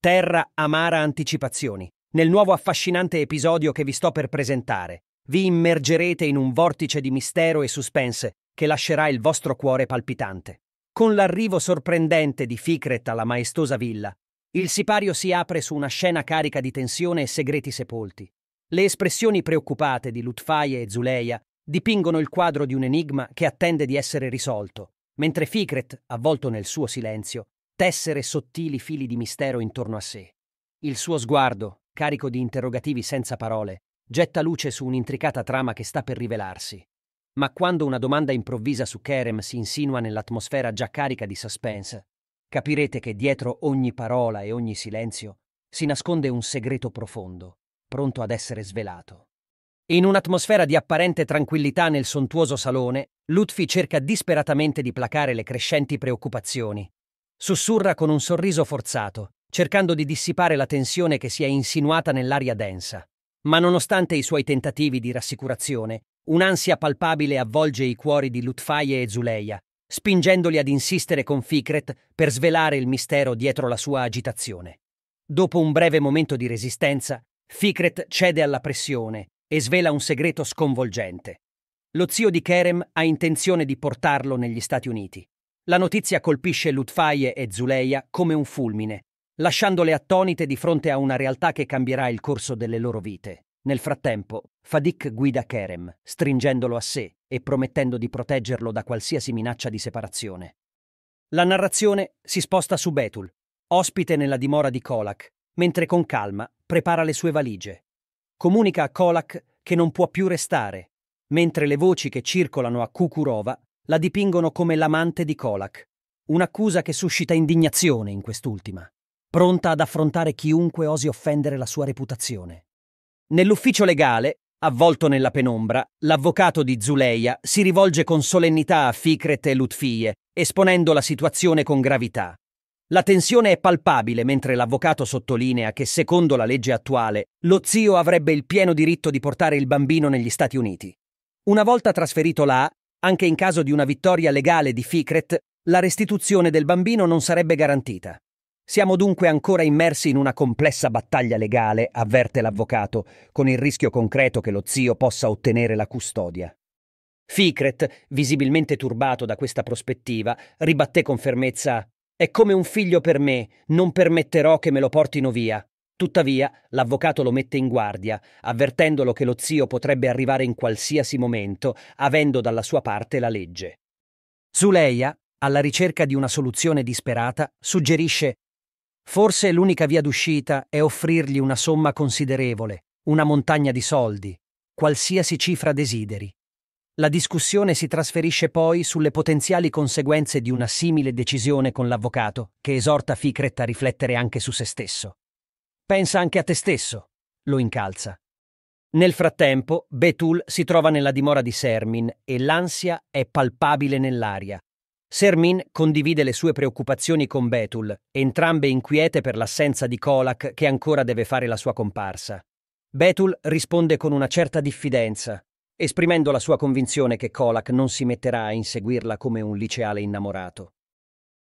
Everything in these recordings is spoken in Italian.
Terra Amara Anticipazioni. Nel nuovo affascinante episodio che vi sto per presentare, vi immergerete in un vortice di mistero e suspense che lascerà il vostro cuore palpitante. Con l'arrivo sorprendente di Ficret alla maestosa villa, il sipario si apre su una scena carica di tensione e segreti sepolti. Le espressioni preoccupate di Lutfaye e Zuleia dipingono il quadro di un enigma che attende di essere risolto, mentre Ficret, avvolto nel suo silenzio, tessere sottili fili di mistero intorno a sé. Il suo sguardo, carico di interrogativi senza parole, getta luce su un'intricata trama che sta per rivelarsi. Ma quando una domanda improvvisa su Kerem si insinua nell'atmosfera già carica di suspense, capirete che dietro ogni parola e ogni silenzio si nasconde un segreto profondo, pronto ad essere svelato. In un'atmosfera di apparente tranquillità nel sontuoso salone, Lutfi cerca disperatamente di placare le crescenti preoccupazioni, Sussurra con un sorriso forzato, cercando di dissipare la tensione che si è insinuata nell'aria densa. Ma nonostante i suoi tentativi di rassicurazione, un'ansia palpabile avvolge i cuori di Lutfaye e Zuleia, spingendoli ad insistere con Fikret per svelare il mistero dietro la sua agitazione. Dopo un breve momento di resistenza, Fikret cede alla pressione e svela un segreto sconvolgente. Lo zio di Kerem ha intenzione di portarlo negli Stati Uniti. La notizia colpisce Lutfaye e Zuleia come un fulmine, lasciandole attonite di fronte a una realtà che cambierà il corso delle loro vite. Nel frattempo, Fadik guida Kerem, stringendolo a sé e promettendo di proteggerlo da qualsiasi minaccia di separazione. La narrazione si sposta su Betul, ospite nella dimora di Kolak, mentre con calma prepara le sue valigie. Comunica a Kolak che non può più restare, mentre le voci che circolano a Kukurova la dipingono come l'amante di Kolak, un'accusa che suscita indignazione in quest'ultima, pronta ad affrontare chiunque osi offendere la sua reputazione. Nell'ufficio legale, avvolto nella penombra, l'avvocato di Zuleia si rivolge con solennità a Fikret e Lutfie, esponendo la situazione con gravità. La tensione è palpabile mentre l'avvocato sottolinea che secondo la legge attuale lo zio avrebbe il pieno diritto di portare il bambino negli Stati Uniti. Una volta trasferito là, anche in caso di una vittoria legale di Ficret, la restituzione del bambino non sarebbe garantita. Siamo dunque ancora immersi in una complessa battaglia legale, avverte l'avvocato, con il rischio concreto che lo zio possa ottenere la custodia. Ficret, visibilmente turbato da questa prospettiva, ribatté con fermezza È come un figlio per me, non permetterò che me lo portino via. Tuttavia, l'avvocato lo mette in guardia, avvertendolo che lo zio potrebbe arrivare in qualsiasi momento, avendo dalla sua parte la legge. Zuleia, alla ricerca di una soluzione disperata, suggerisce Forse l'unica via d'uscita è offrirgli una somma considerevole, una montagna di soldi, qualsiasi cifra desideri. La discussione si trasferisce poi sulle potenziali conseguenze di una simile decisione con l'avvocato, che esorta Ficret a riflettere anche su se stesso. Pensa anche a te stesso. Lo incalza. Nel frattempo, Betul si trova nella dimora di Sermin e l'ansia è palpabile nell'aria. Sermin condivide le sue preoccupazioni con Betul, entrambe inquiete per l'assenza di Kolak che ancora deve fare la sua comparsa. Betul risponde con una certa diffidenza, esprimendo la sua convinzione che Kolak non si metterà a inseguirla come un liceale innamorato.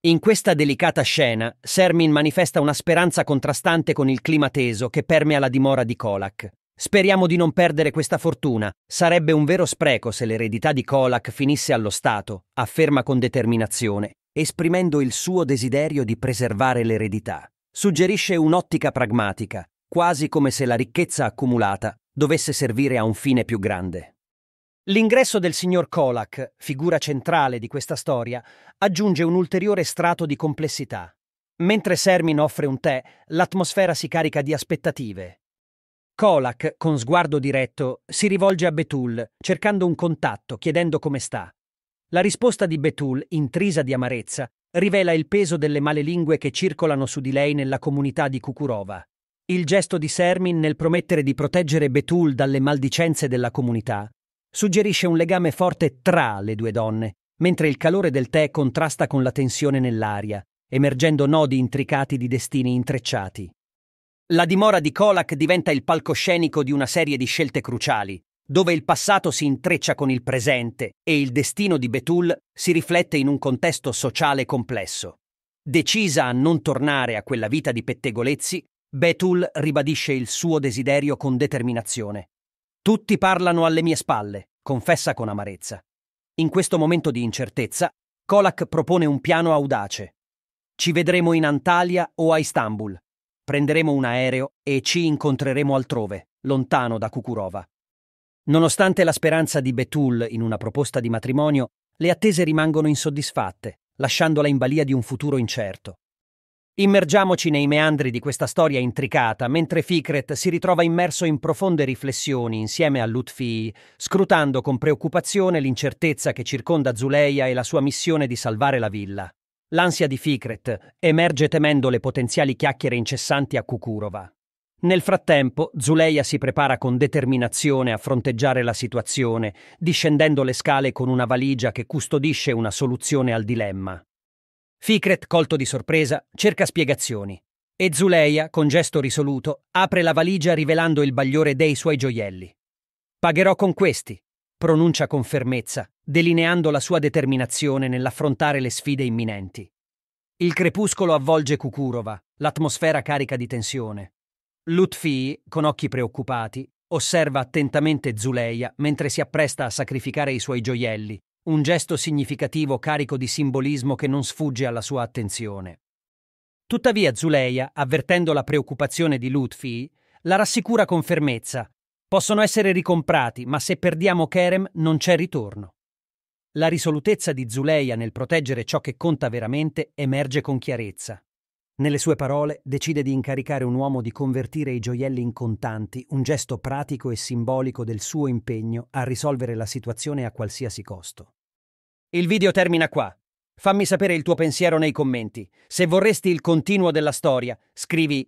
In questa delicata scena, Sermin manifesta una speranza contrastante con il clima teso che permea la dimora di Kolak. Speriamo di non perdere questa fortuna. Sarebbe un vero spreco se l'eredità di Kolak finisse allo Stato, afferma con determinazione, esprimendo il suo desiderio di preservare l'eredità. Suggerisce un'ottica pragmatica, quasi come se la ricchezza accumulata dovesse servire a un fine più grande. L'ingresso del signor Kolak, figura centrale di questa storia, aggiunge un ulteriore strato di complessità. Mentre Sermin offre un tè, l'atmosfera si carica di aspettative. Kolak, con sguardo diretto, si rivolge a Betul, cercando un contatto, chiedendo come sta. La risposta di Betul, intrisa di amarezza, rivela il peso delle male lingue che circolano su di lei nella comunità di Kukurova. Il gesto di Sermin nel promettere di proteggere Betul dalle maldicenze della comunità suggerisce un legame forte tra le due donne, mentre il calore del tè contrasta con la tensione nell'aria, emergendo nodi intricati di destini intrecciati. La dimora di Kolak diventa il palcoscenico di una serie di scelte cruciali, dove il passato si intreccia con il presente e il destino di Betul si riflette in un contesto sociale complesso. Decisa a non tornare a quella vita di pettegolezzi, Betul ribadisce il suo desiderio con determinazione, tutti parlano alle mie spalle, confessa con amarezza. In questo momento di incertezza, Kolak propone un piano audace. Ci vedremo in Antalya o a Istanbul. Prenderemo un aereo e ci incontreremo altrove, lontano da Kukurova. Nonostante la speranza di Betul in una proposta di matrimonio, le attese rimangono insoddisfatte, lasciandola in balia di un futuro incerto. Immergiamoci nei meandri di questa storia intricata, mentre Fikret si ritrova immerso in profonde riflessioni insieme a Lutfi, scrutando con preoccupazione l'incertezza che circonda Zuleia e la sua missione di salvare la villa. L'ansia di Fikret emerge temendo le potenziali chiacchiere incessanti a Kukurova. Nel frattempo, Zuleia si prepara con determinazione a fronteggiare la situazione, discendendo le scale con una valigia che custodisce una soluzione al dilemma. Fikret, colto di sorpresa, cerca spiegazioni e Zuleia, con gesto risoluto, apre la valigia rivelando il bagliore dei suoi gioielli. Pagherò con questi, pronuncia con fermezza, delineando la sua determinazione nell'affrontare le sfide imminenti. Il crepuscolo avvolge Kukurova, l'atmosfera carica di tensione. Lutfi, con occhi preoccupati, osserva attentamente Zuleia mentre si appresta a sacrificare i suoi gioielli, un gesto significativo carico di simbolismo che non sfugge alla sua attenzione. Tuttavia Zuleia, avvertendo la preoccupazione di Lutfi, la rassicura con fermezza. Possono essere ricomprati, ma se perdiamo Kerem non c'è ritorno. La risolutezza di Zuleia nel proteggere ciò che conta veramente emerge con chiarezza. Nelle sue parole decide di incaricare un uomo di convertire i gioielli in contanti, un gesto pratico e simbolico del suo impegno a risolvere la situazione a qualsiasi costo. Il video termina qua. Fammi sapere il tuo pensiero nei commenti. Se vorresti il continuo della storia, scrivi